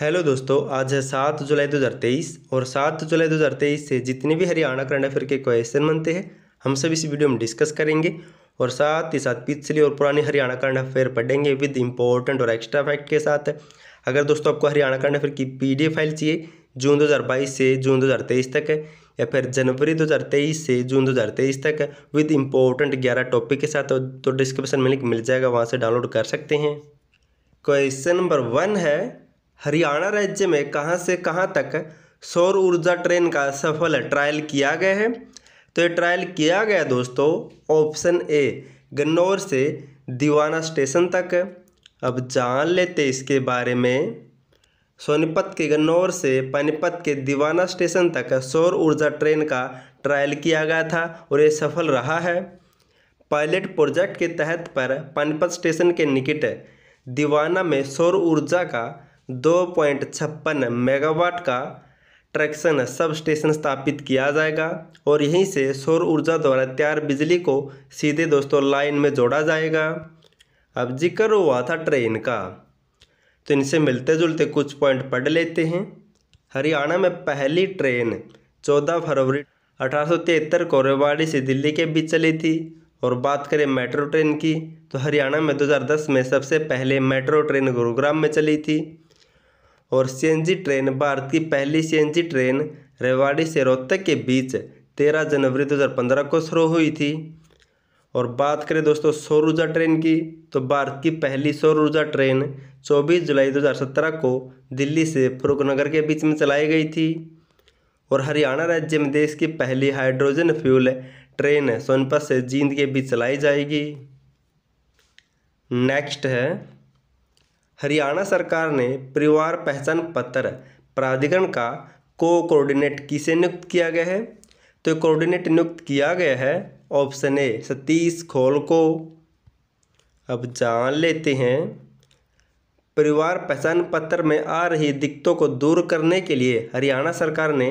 hello दोस्तों आज है सात जुलाई 2023 और सात जुलाई 2023 से जितने भी हरियाणा करंट अफेयर के क्वेश्चन बनते हैं हम सब इस वीडियो में डिस्कस करेंगे और साथ ही साथ पिछली और पुरानी हरियाणा करंट अफेयर पढ़ेंगे विद इंपॉर्टेंट और एक्स्ट्रा फैक्ट के साथ अगर दोस्तों आपको हरियाणा करंट अफेयर की पी फाइल चाहिए जून बाईस से जून तेईस तक है या फिर जनवरी तेईस से जून तेईस तक है विद इम्पोर्टेंट ग्यारह टॉपिक के साथ तो डिस्क्रिप्शन में लिंक मिल जाएगा वहाँ से डाउनलोड कर सकते हैं क्वेश्चन नंबर वन है हरियाणा राज्य में कहाँ से कहाँ तक सौर ऊर्जा ट्रेन का सफल ट्रायल किया गया है तो ये ट्रायल किया गया दोस्तों ऑप्शन ए गन्नौर से दीवाना स्टेशन तक अब जान लेते इसके बारे में सोनीपत के गन्नौर से पानीपत के दीवाना स्टेशन तक सौर ऊर्जा ट्रेन का ट्रायल किया गया था और ये सफल रहा है पायलट प्रोजेक्ट के तहत पर पानीपत स्टेशन के निकट दीवाना में सौर ऊर्जा का दो पॉइंट छप्पन मेगावाट का ट्रैक्शन सब स्टेशन स्थापित किया जाएगा और यहीं से सौर ऊर्जा द्वारा तैयार बिजली को सीधे दोस्तों लाइन में जोड़ा जाएगा अब जिक्र हुआ था ट्रेन का तो इनसे मिलते जुलते कुछ पॉइंट पढ़ लेते हैं हरियाणा में पहली ट्रेन 14 फरवरी अठारह को रेवाड़ी से दिल्ली के बीच चली थी और बात करें मेट्रो ट्रेन की तो हरियाणा में 2010 में सबसे पहले मेट्रो ट्रेन गुरुग्राम में चली थी और सीएनजी ट्रेन भारत की पहली सीएनजी ट्रेन रेवाड़ी से रोहतक के बीच 13 जनवरी 2015 को शुरू हुई थी और बात करें दोस्तों सौर ऊर्जा ट्रेन की तो भारत की पहली सौर ऊर्जा ट्रेन 24 जुलाई 2017 को दिल्ली से फरूखनगर के बीच में चलाई गई थी और हरियाणा राज्य में देश की पहली हाइड्रोजन फ्यूल ट्रेन सोनपत से जींद के बीच चलाई जाएगी नेक्स्ट है हरियाणा सरकार ने परिवार पहचान पत्र प्राधिकरण का को कोऑर्डिनेट किसे नियुक्त किया गया है तो कोऑर्डिनेट नियुक्त किया गया है ऑप्शन ए सतीश खोल को अब जान लेते हैं परिवार पहचान पत्र में आ रही दिक्कतों को दूर करने के लिए हरियाणा सरकार ने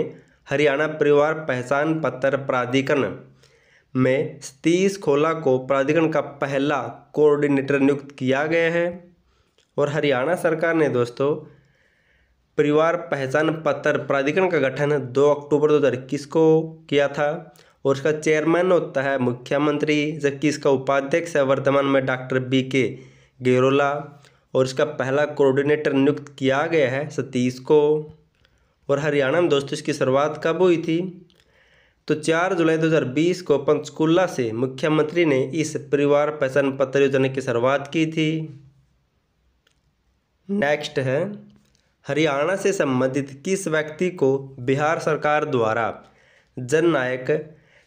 हरियाणा परिवार पहचान पत्र प्राधिकरण में सतीश खोला को प्राधिकरण का पहला कोऑर्डिनेटर नियुक्त किया गया है और हरियाणा सरकार ने दोस्तों परिवार पहचान पत्र प्राधिकरण का गठन 2 अक्टूबर 2021 को किया था और इसका चेयरमैन होता है मुख्यमंत्री जबकि इसका उपाध्यक्ष है वर्तमान में डॉक्टर बी के गेरोला और इसका पहला कोऑर्डिनेटर नियुक्त किया गया है सतीश को और हरियाणा में दोस्तों इसकी शुरुआत कब हुई थी तो 4 जुलाई 2020 को पंचकूला से मुख्यमंत्री ने इस परिवार पहचान पत्र योजना की शुरुआत की थी नेक्स्ट है हरियाणा से संबंधित किस व्यक्ति को बिहार सरकार द्वारा जननायक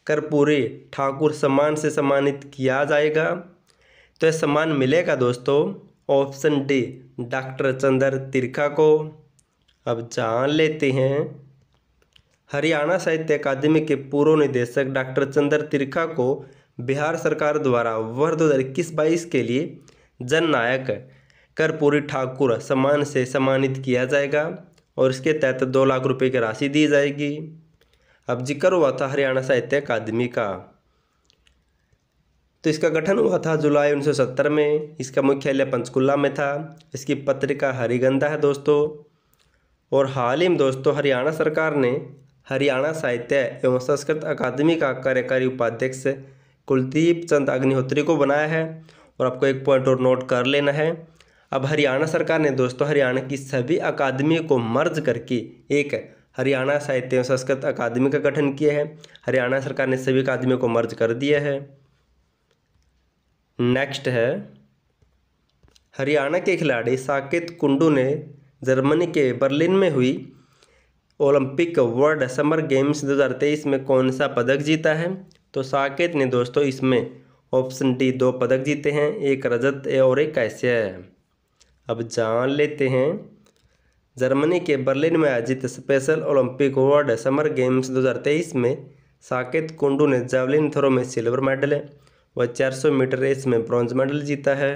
कर्पूरी ठाकुर सम्मान से सम्मानित किया जाएगा तो यह सम्मान मिलेगा दोस्तों option D doctor Chandra Tirkha को अब जान लेते हैं हरियाणा साहित्य अकादमी के पूर्व निदेशक डॉक्टर चंद्र तिरखा को बिहार सरकार द्वारा वर्ष दो हज़ार इक्कीस बाईस के लिए जननायक कर्पूरी ठाकुर सम्मान से सम्मानित किया जाएगा और इसके तहत दो लाख रुपए की राशि दी जाएगी अब जिक्र हुआ था हरियाणा साहित्य अकादमी का तो इसका गठन हुआ था जुलाई 1970 में इसका मुख्यालय पंचकुला में था इसकी पत्रिका हरिगंधा है दोस्तों और हाल ही में दोस्तों हरियाणा सरकार ने हरियाणा साहित्य एवं संस्कृत अकादमी का कार्यकारी उपाध्यक्ष कुलदीप चंद अग्निहोत्री को बनाया है और आपको एक पॉइंट और नोट कर लेना है अब हरियाणा सरकार ने दोस्तों हरियाणा की सभी अकादमी को मर्ज करके एक हरियाणा साहित्य एवं संस्कृत अकादमी का गठन किया है हरियाणा सरकार ने सभी अकादमियों को मर्ज कर दिया है नेक्स्ट है हरियाणा के खिलाड़ी साकेत कुंडू ने जर्मनी के बर्लिन में हुई ओलंपिक वर्ल्ड समर गेम्स 2023 में कौन सा पदक जीता है तो साकेत ने दोस्तों इसमें ऑप्शन डी दो पदक जीते हैं एक रजत और एक कैसे है अब जान लेते हैं जर्मनी के बर्लिन में आयोजित special Olympic world summer games 2023 में साकेत कुंडू ने जावलिन थ्रो में सिल्वर मेडल व 400 मीटर रेस में ब्रॉन्ज मेडल जीता है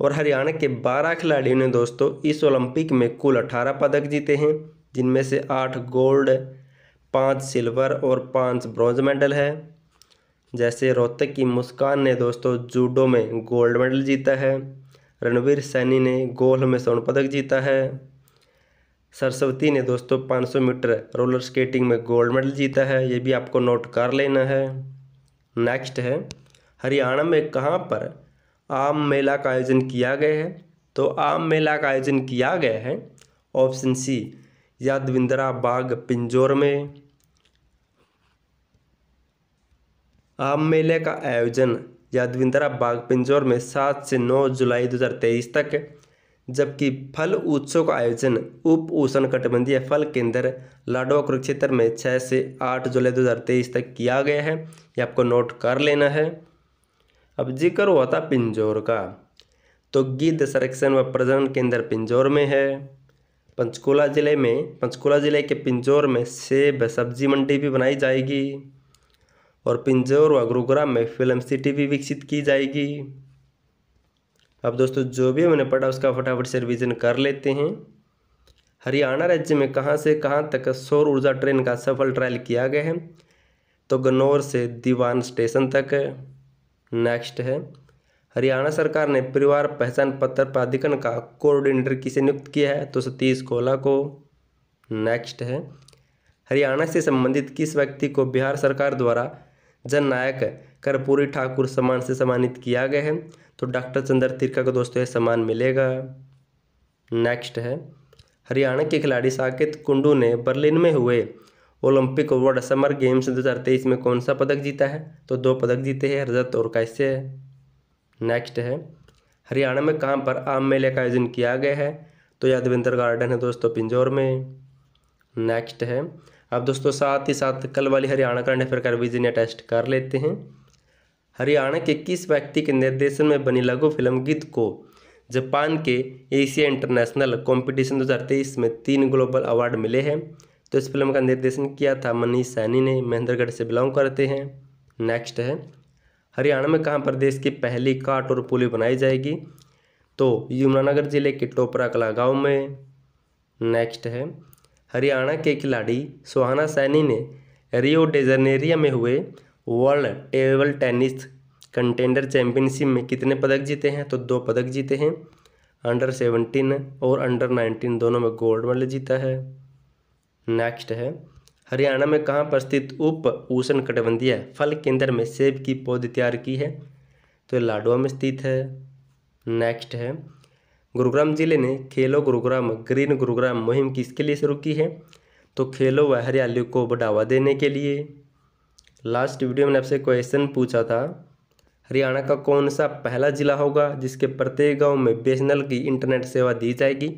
और हरियाणा के 12 खिलाड़ियों ने दोस्तों इस ओलंपिक में कुल 18 पदक जीते हैं जिनमें से 8 गोल्ड पाँच सिल्वर और पाँच ब्रॉन्ज मेडल है जैसे रोहतक की मुस्कान ने दोस्तों जूडो में गोल्ड मेडल जीता है रणवीर सैनी ने गोल में स्वर्ण पदक जीता है सरस्वती ने दोस्तों 500 मीटर रोलर स्केटिंग में गोल्ड मेडल जीता है ये भी आपको नोट कर लेना है नेक्स्ट है हरियाणा में कहाँ पर आम मेला का आयोजन किया गया है तो आम मेला का आयोजन किया गया है ऑप्शन सी यादविंदरा बाग पिंजौर में आम मेले का आयोजन यादविंदरा बाग पिंजौर में सात से नौ जुलाई 2023 तक जबकि फल उत्सव का आयोजन उप उषण कटबंधीय फल केंद्र लाडो कुरुक्षेत्र में 6 से 8 जुलाई 2023 तक किया गया है ये आपको नोट कर लेना है अब जिक्र हुआ था पिंजौर का तो गिद्ध संरक्षण व प्रजनन केंद्र पिंजौर में है पंचकुला ज़िले में पंचकुला ज़िले के पिंजौर में सेब सब्जी मंडी भी बनाई जाएगी और पिंजौर व गुरुग्राम में फिल्म सिटी भी विकसित की जाएगी अब दोस्तों जो भी मैंने पढ़ा उसका फटाफट से रिविज़न कर लेते हैं हरियाणा राज्य में कहाँ से कहाँ तक सौर ऊर्जा ट्रेन का सफल ट्रायल किया गया है तो गन्नौर से दीवान स्टेशन तक नेक्स्ट है हरियाणा सरकार ने परिवार पहचान पत्र प्राधिकरण का कोऑर्डिनेटर किसे नियुक्त किया है तो सतीश कोला को नेक्स्ट है हरियाणा से संबंधित किस व्यक्ति को बिहार सरकार द्वारा जननायक कर्पूरी ठाकुर सम्मान से सम्मानित किया गया है तो डॉक्टर चंद्र तिरका को दोस्तों यह सम्मान मिलेगा नेक्स्ट है हरियाणा के खिलाड़ी साकेत कुंडू ने बर्लिन में हुए ओलंपिक वर्ल्ड समर गेम्स तेईस में कौन सा पदक जीता है तो दो पदक जीते हैं रजत और कैसे नेक्स्ट है हरियाणा में कहाँ पर आम मेले का आयोजन किया गया है तो यादविंदर गार्डन है दोस्तों पिंजौर में नेक्स्ट है अब दोस्तों साथ ही साथ कल वाली हरियाणा करंट अफेयर का रिविजन टेस्ट कर लेते हैं हरियाणा के किस व्यक्ति के निर्देशन में बनी लघु फिल्म गीत को जापान के एशिया इंटरनेशनल कंपटीशन 2023 में तीन ग्लोबल अवार्ड मिले हैं तो इस फिल्म का निर्देशन किया था मनीष सैनी ने महेंद्रगढ़ से बिलोंग करते हैं नेक्स्ट है हरियाणा में कहाँ प्रदेश की पहली काट और पुली बनाई जाएगी तो यमुनानगर जिले के टोपरा कला गाँव में नेक्स्ट है हरियाणा के खिलाड़ी सुहाना सैनी ने रियो डेजरनेरिया में हुए world table tennis contender championship में कितने पदक जीते हैं तो दो पदक जीते हैं अंडर सेवनटीन और अंडर नाइनटीन दोनों में गोल्ड मेडल जीता है नेक्स्ट है हरियाणा में कहाँ पर स्थित उप उषण कटबंधीय फल केंद्र में सेब की पौध तैयार की है तो लाडवा में स्थित है नेक्स्ट है गुरुग्राम जिले ने खेलो गुरुग्राम ग्रीन गुरुग्राम मुहिम किसके लिए शुरू की है तो खेलो व हरियाली को बढ़ावा देने के लिए लास्ट वीडियो में आपसे क्वेश्चन पूछा था हरियाणा का कौन सा पहला ज़िला होगा जिसके प्रत्येक गांव में बी की इंटरनेट सेवा दी जाएगी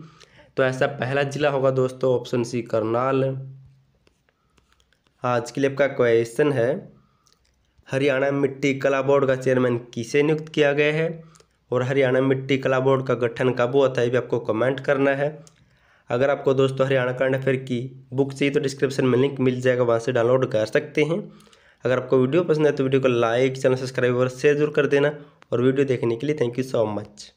तो ऐसा पहला ज़िला होगा दोस्तों ऑप्शन सी करनाल आज के लिए आपका क्वेश्चन है हरियाणा मिट्टी कला बोर्ड का चेयरमैन किसे नियुक्त किया गया है और हरियाणा मिट्टी कला बोर्ड का गठन कब हुआ था ये भी आपको कमेंट करना है अगर आपको दोस्तों हरियाणा करंट अफेयर की बुक चाहिए तो डिस्क्रिप्शन में लिंक मिल जाएगा वहाँ से डाउनलोड कर सकते हैं अगर आपको वीडियो पसंद है तो वीडियो को लाइक चैनल सब्सक्राइब और शेयर जरूर कर देना और वीडियो देखने के लिए थैंक यू सो मच